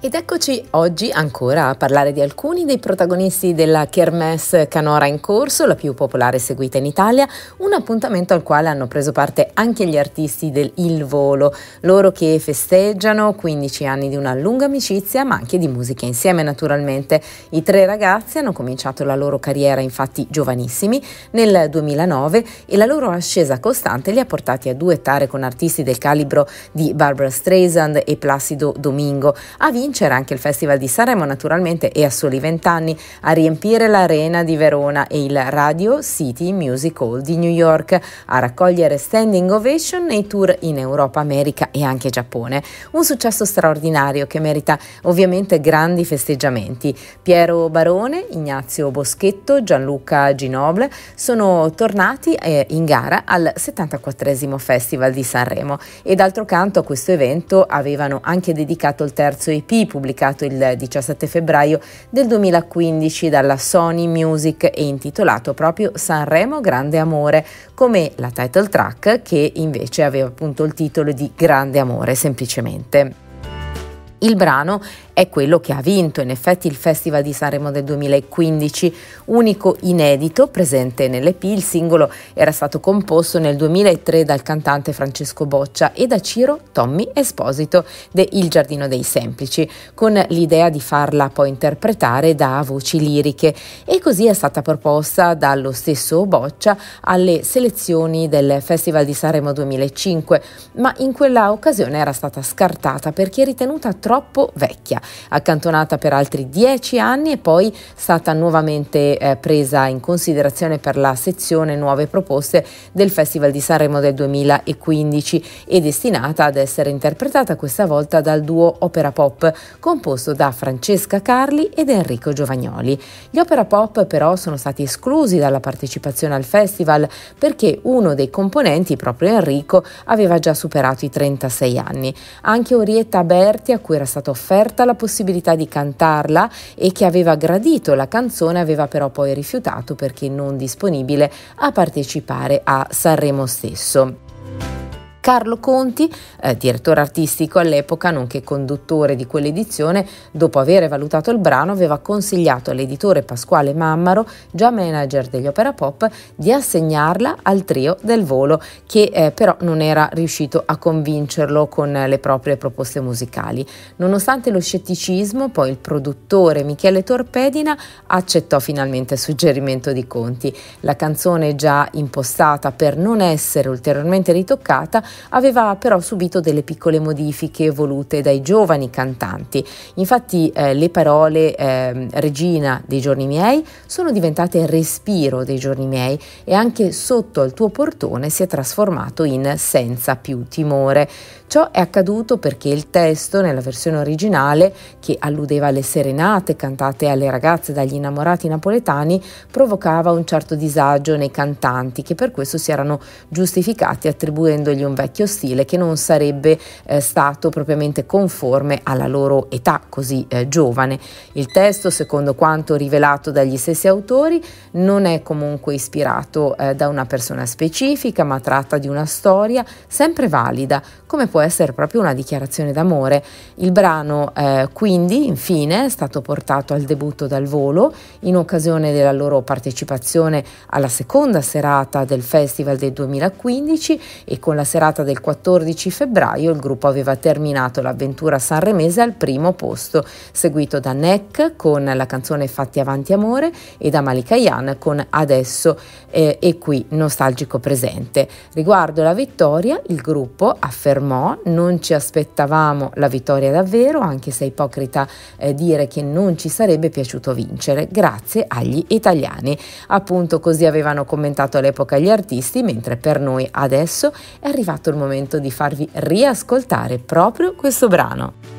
Ed eccoci oggi ancora a parlare di alcuni dei protagonisti della Kermesse Canora in corso, la più popolare seguita in Italia, un appuntamento al quale hanno preso parte anche gli artisti del Il Volo, loro che festeggiano 15 anni di una lunga amicizia ma anche di musica insieme naturalmente. I tre ragazzi hanno cominciato la loro carriera infatti giovanissimi nel 2009 e la loro ascesa costante li ha portati a duettare con artisti del calibro di Barbara Streisand e Placido Domingo. Ha vinto c'era anche il Festival di Sanremo naturalmente e a soli vent'anni a riempire l'arena di Verona e il Radio City Music Hall di New York a raccogliere standing ovation nei tour in Europa, America e anche Giappone. Un successo straordinario che merita ovviamente grandi festeggiamenti. Piero Barone, Ignazio Boschetto, Gianluca Ginoble sono tornati eh, in gara al 74 Festival di Sanremo e d'altro canto a questo evento avevano anche dedicato il terzo EP pubblicato il 17 febbraio del 2015 dalla Sony Music e intitolato proprio Sanremo Grande Amore, come la title track che invece aveva appunto il titolo di Grande Amore semplicemente. Il brano è quello che ha vinto in effetti il Festival di Sanremo del 2015, unico inedito presente nell'EP. Il singolo era stato composto nel 2003 dal cantante Francesco Boccia e da Ciro Tommy Esposito de Il Giardino dei Semplici, con l'idea di farla poi interpretare da voci liriche e così è stata proposta dallo stesso Boccia alle selezioni del Festival di Sanremo 2005, ma in quella occasione era stata scartata perché ritenuta troppo vecchia accantonata per altri dieci anni e poi stata nuovamente eh, presa in considerazione per la sezione Nuove proposte del Festival di Sanremo del 2015 e destinata ad essere interpretata questa volta dal duo Opera Pop composto da Francesca Carli ed Enrico Giovagnoli. Gli Opera Pop però sono stati esclusi dalla partecipazione al festival perché uno dei componenti, proprio Enrico, aveva già superato i 36 anni. Anche Orietta Berti, a cui era stata offerta la possibilità di cantarla e che aveva gradito la canzone, aveva però poi rifiutato perché non disponibile a partecipare a Sanremo stesso. Carlo Conti, eh, direttore artistico all'epoca, nonché conduttore di quell'edizione, dopo aver valutato il brano, aveva consigliato all'editore Pasquale Mammaro, già manager degli Opera Pop, di assegnarla al trio del volo, che eh, però non era riuscito a convincerlo con le proprie proposte musicali. Nonostante lo scetticismo, poi il produttore Michele Torpedina accettò finalmente il suggerimento di Conti. La canzone già impostata per non essere ulteriormente ritoccata aveva però subito delle piccole modifiche volute dai giovani cantanti. Infatti eh, le parole eh, Regina dei giorni miei sono diventate Respiro dei giorni miei e anche sotto al tuo portone si è trasformato in Senza più timore. Ciò è accaduto perché il testo nella versione originale, che alludeva alle serenate cantate alle ragazze dagli innamorati napoletani, provocava un certo disagio nei cantanti che per questo si erano giustificati attribuendogli un vecchio vecchio stile che non sarebbe eh, stato propriamente conforme alla loro età così eh, giovane. Il testo, secondo quanto rivelato dagli stessi autori, non è comunque ispirato eh, da una persona specifica, ma tratta di una storia sempre valida, come può essere proprio una dichiarazione d'amore. Il brano eh, quindi, infine, è stato portato al debutto dal volo in occasione della loro partecipazione alla seconda serata del Festival del 2015 e con la serata puntata del 14 febbraio il gruppo aveva terminato l'avventura sanremese al primo posto, seguito da Neck con la canzone Fatti Avanti Amore e da Malika Yan con Adesso eh, e qui nostalgico presente. Riguardo la vittoria, il gruppo affermò non ci aspettavamo la vittoria davvero, anche se è ipocrita eh, dire che non ci sarebbe piaciuto vincere, grazie agli italiani. Appunto così avevano commentato all'epoca gli artisti, mentre per noi adesso è arrivato il momento di farvi riascoltare proprio questo brano.